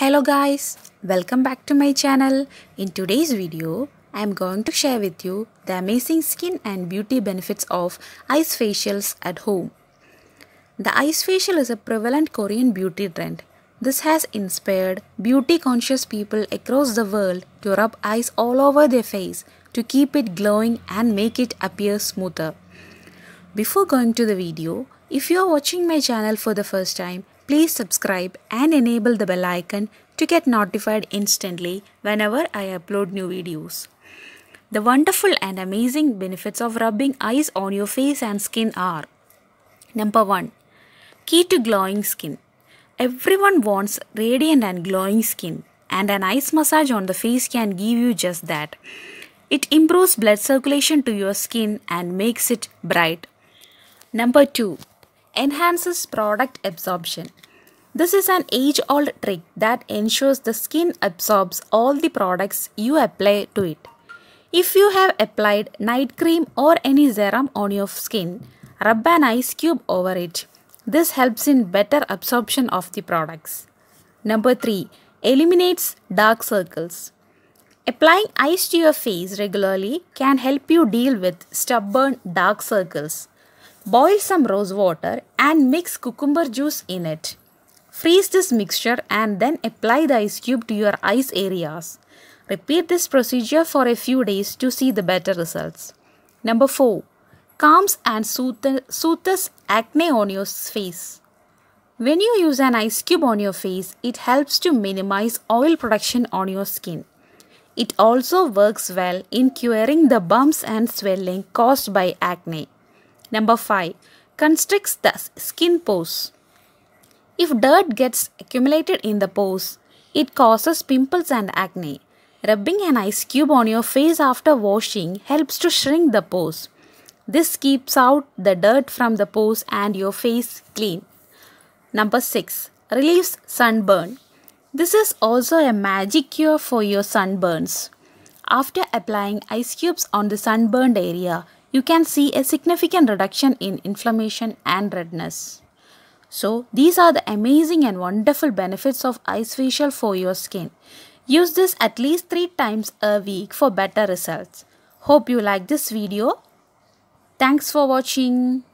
Hello guys, welcome back to my channel. In today's video, I am going to share with you the amazing skin and beauty benefits of ice facials at home. The ice facial is a prevalent Korean beauty trend. This has inspired beauty conscious people across the world to rub ice all over their face to keep it glowing and make it appear smoother. Before going to the video, if you are watching my channel for the first time, Please subscribe and enable the bell icon to get notified instantly whenever I upload new videos. The wonderful and amazing benefits of rubbing ice on your face and skin are Number 1. Key to glowing skin. Everyone wants radiant and glowing skin and an ice massage on the face can give you just that. It improves blood circulation to your skin and makes it bright. Number 2 enhances product absorption. This is an age-old trick that ensures the skin absorbs all the products you apply to it. If you have applied night cream or any serum on your skin, rub an ice cube over it. This helps in better absorption of the products. Number 3. Eliminates dark circles. Applying ice to your face regularly can help you deal with stubborn dark circles. Boil some rose water and mix cucumber juice in it. Freeze this mixture and then apply the ice cube to your eyes areas. Repeat this procedure for a few days to see the better results. Number 4. Calms and soothes acne on your face. When you use an ice cube on your face, it helps to minimize oil production on your skin. It also works well in curing the bumps and swelling caused by acne. Number 5. Constricts the skin pores. If dirt gets accumulated in the pores, it causes pimples and acne. Rubbing an ice cube on your face after washing helps to shrink the pores. This keeps out the dirt from the pores and your face clean. Number 6. Relieves sunburn. This is also a magic cure for your sunburns. After applying ice cubes on the sunburned area, you can see a significant reduction in inflammation and redness. So these are the amazing and wonderful benefits of ice facial for your skin. Use this at least 3 times a week for better results. Hope you like this video. Thanks for watching.